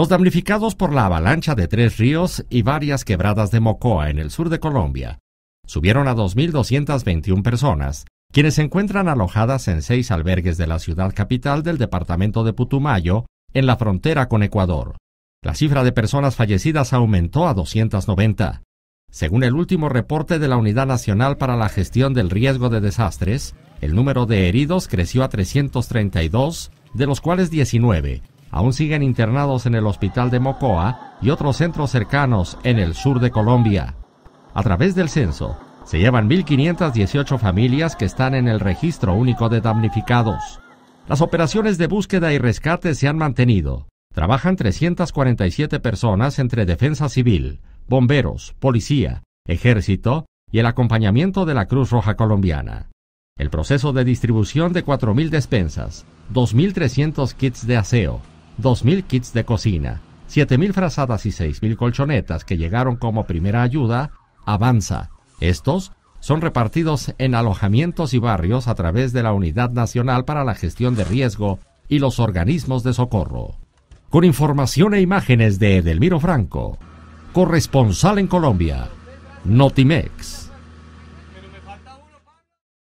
Los damnificados por la avalancha de Tres Ríos y varias quebradas de Mocoa en el sur de Colombia subieron a 2.221 personas, quienes se encuentran alojadas en seis albergues de la ciudad capital del departamento de Putumayo, en la frontera con Ecuador. La cifra de personas fallecidas aumentó a 290. Según el último reporte de la Unidad Nacional para la Gestión del Riesgo de Desastres, el número de heridos creció a 332, de los cuales 19 aún siguen internados en el hospital de Mocoa y otros centros cercanos en el sur de Colombia. A través del censo, se llevan 1.518 familias que están en el registro único de damnificados. Las operaciones de búsqueda y rescate se han mantenido. Trabajan 347 personas entre defensa civil, bomberos, policía, ejército y el acompañamiento de la Cruz Roja Colombiana. El proceso de distribución de 4.000 despensas, 2.300 kits de aseo, 2.000 kits de cocina, 7.000 frazadas y 6.000 colchonetas que llegaron como primera ayuda Avanza. Estos son repartidos en alojamientos y barrios a través de la Unidad Nacional para la Gestión de Riesgo y los organismos de socorro. Con información e imágenes de Edelmiro Franco, corresponsal en Colombia, Notimex.